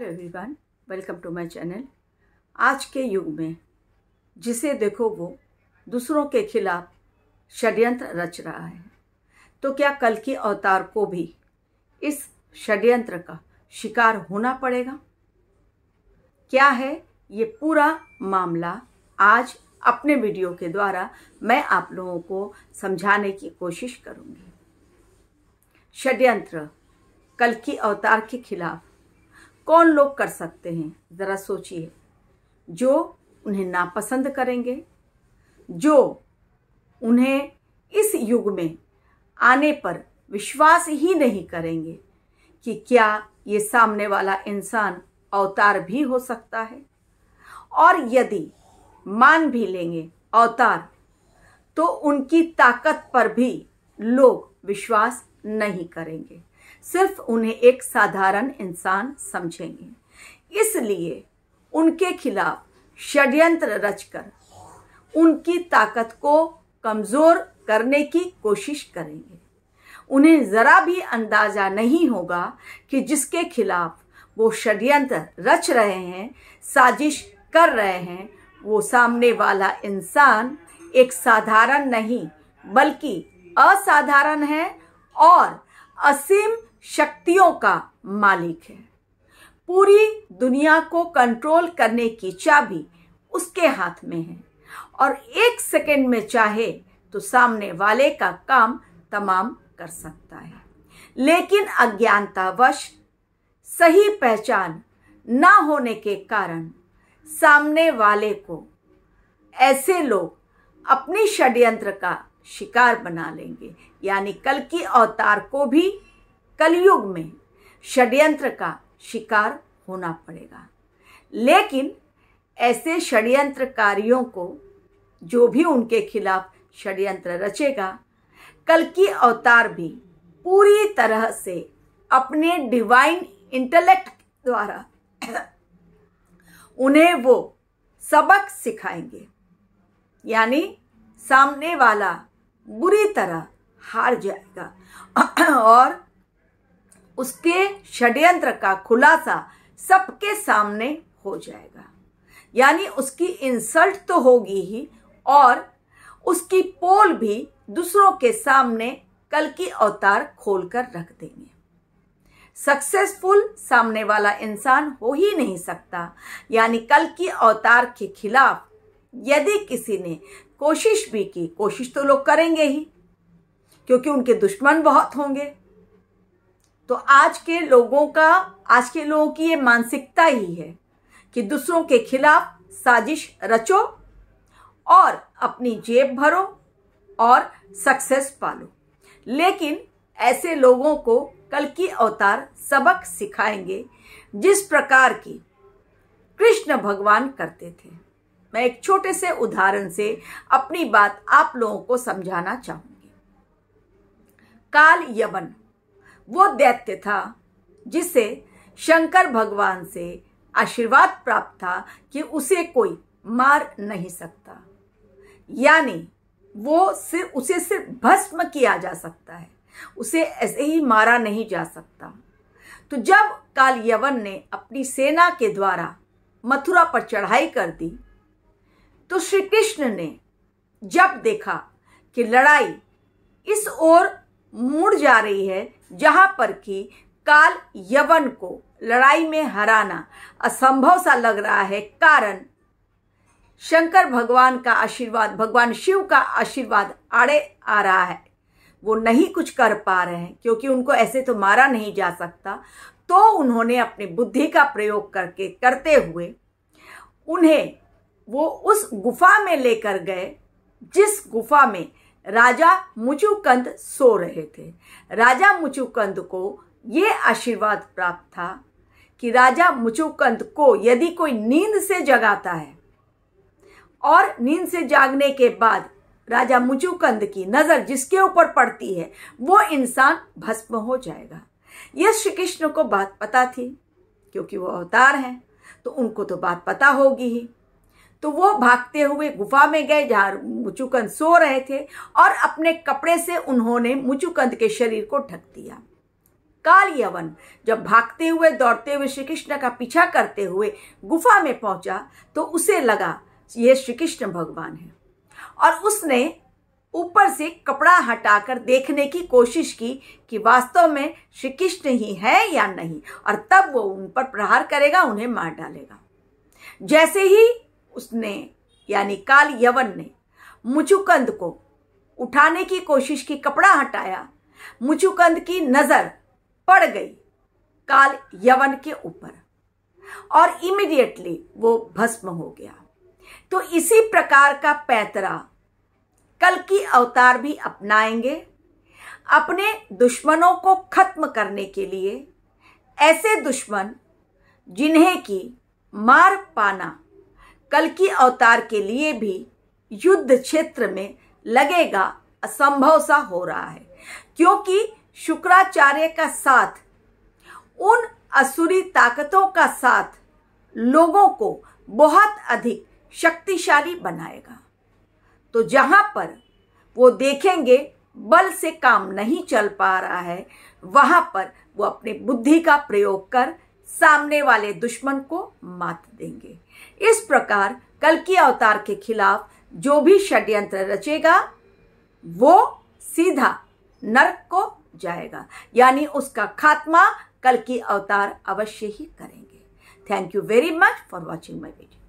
hello everyone welcome to my channel आज के युग में जिसे देखो वो दूसरों के खिलाफ षड्यंत्र रच रहा है तो क्या कल के अवतार को भी इस षड्यंत्र का शिकार होना पड़ेगा क्या है ये पूरा मामला आज अपने वीडियो के द्वारा मैं आप लोगों को समझाने की कोशिश करूंगी षड्यंत्र कल की अवतार के खिलाफ कौन लोग कर सकते हैं ज़रा सोचिए जो उन्हें नापसंद करेंगे जो उन्हें इस युग में आने पर विश्वास ही नहीं करेंगे कि क्या ये सामने वाला इंसान अवतार भी हो सकता है और यदि मान भी लेंगे अवतार तो उनकी ताकत पर भी लोग विश्वास नहीं करेंगे सिर्फ उन्हें एक साधारण इंसान समझेंगे इसलिए उनके खिलाफ षड्यंत्र रचकर उनकी ताकत को कमज़ोर करने की कोशिश करेंगे उन्हें ज़रा भी अंदाज़ा नहीं होगा कि जिसके खिलाफ वो षड्यंत्र रच रहे हैं साजिश कर रहे हैं वो सामने वाला इंसान एक साधारण नहीं बल्कि असाधारण है और असीम शक्तियों का मालिक है पूरी दुनिया को कंट्रोल करने की चाबी उसके हाथ में है और एक सेकंड में चाहे तो सामने वाले का काम तमाम कर सकता है लेकिन अज्ञानतावश सही पहचान ना होने के कारण सामने वाले को ऐसे लोग अपनी षड्यंत्र का शिकार बना लेंगे यानी कल की अवतार को भी कलयुग में षड्यंत्र का शिकार होना पड़ेगा लेकिन ऐसे षड्यंत्रकारियों को जो भी उनके खिलाफ षड्यंत्र रचेगा कल की अवतार भी पूरी तरह से अपने डिवाइन इंटेलेक्ट द्वारा उन्हें वो सबक सिखाएंगे यानी सामने वाला बुरी तरह हार जाएगा और उसके षड्यंत्र का खुलासा सबके सामने हो जाएगा यानी उसकी इंसल्ट तो होगी ही और उसकी पोल भी दूसरों के सामने कल की अवतार खोल कर रख देंगे सक्सेसफुल सामने वाला इंसान हो ही नहीं सकता यानी कल की अवतार के खिलाफ यदि किसी ने कोशिश भी की कोशिश तो लोग करेंगे ही क्योंकि उनके दुश्मन बहुत होंगे तो आज के लोगों का आज के लोगों की ये मानसिकता ही है कि दूसरों के खिलाफ साजिश रचो और अपनी जेब भरो और सक्सेस पालो लेकिन ऐसे लोगों को कल की अवतार सबक सिखाएंगे जिस प्रकार की कृष्ण भगवान करते थे मैं एक छोटे से उदाहरण से अपनी बात आप लोगों को समझाना चाहूंगी काल यवन वो दैत्य था जिसे शंकर भगवान से आशीर्वाद प्राप्त था कि उसे कोई मार नहीं सकता यानी वो सिर्फ उसे सिर्फ भस्म किया जा सकता है उसे ऐसे ही मारा नहीं जा सकता तो जब काल यवन ने अपनी सेना के द्वारा मथुरा पर चढ़ाई कर दी तो श्री कृष्ण ने जब देखा कि लड़ाई इस ओर मुड़ जा रही है जहां पर कि काल यवन को लड़ाई में हराना असंभव सा लग रहा है कारण शंकर भगवान का आशीर्वाद भगवान शिव का आशीर्वाद आड़े आ रहा है वो नहीं कुछ कर पा रहे हैं क्योंकि उनको ऐसे तो मारा नहीं जा सकता तो उन्होंने अपनी बुद्धि का प्रयोग करके करते हुए उन्हें वो उस गुफा में लेकर गए जिस गुफा में राजा मुचुकंद सो रहे थे राजा मुचुकंद को ये आशीर्वाद प्राप्त था कि राजा मुचुकंद को यदि कोई नींद से जगाता है और नींद से जागने के बाद राजा मुचुकंद की नज़र जिसके ऊपर पड़ती है वो इंसान भस्म हो जाएगा यह श्री कृष्ण को बात पता थी क्योंकि वो अवतार हैं तो उनको तो बात पता होगी ही तो वो भागते हुए गुफा में गए जहाँ मुचुकंद सो रहे थे और अपने कपड़े से उन्होंने मुचुकंद के शरीर को ढक दिया काल यवन जब भागते हुए दौड़ते हुए श्री कृष्ण का पीछा करते हुए गुफा में पहुंचा तो उसे लगा ये श्री कृष्ण भगवान है और उसने ऊपर से कपड़ा हटाकर देखने की कोशिश की कि वास्तव में श्री कृष्ण ही है या नहीं और तब वो उन पर प्रहार करेगा उन्हें मार डालेगा जैसे ही उसने यानी काल यवन ने मुचुकंद को उठाने की कोशिश की कपड़ा हटाया मुचुकंद की नज़र पड़ गई काल यवन के ऊपर और इमिडिएटली वो भस्म हो गया तो इसी प्रकार का पैतरा कल की अवतार भी अपनाएंगे अपने दुश्मनों को खत्म करने के लिए ऐसे दुश्मन जिन्हें की मार पाना कल की अवतार के लिए भी युद्ध क्षेत्र में लगेगा असंभव सा हो रहा है क्योंकि शुक्राचार्य का साथ उन असुरी ताकतों का साथ लोगों को बहुत अधिक शक्तिशाली बनाएगा तो जहां पर वो देखेंगे बल से काम नहीं चल पा रहा है वहां पर वो अपनी बुद्धि का प्रयोग कर सामने वाले दुश्मन को मात देंगे इस प्रकार की अवतार के खिलाफ जो भी षड्यंत्र रचेगा वो सीधा नरक को जाएगा यानी उसका खात्मा कल की अवतार अवश्य ही करेंगे thank you very much for watching my video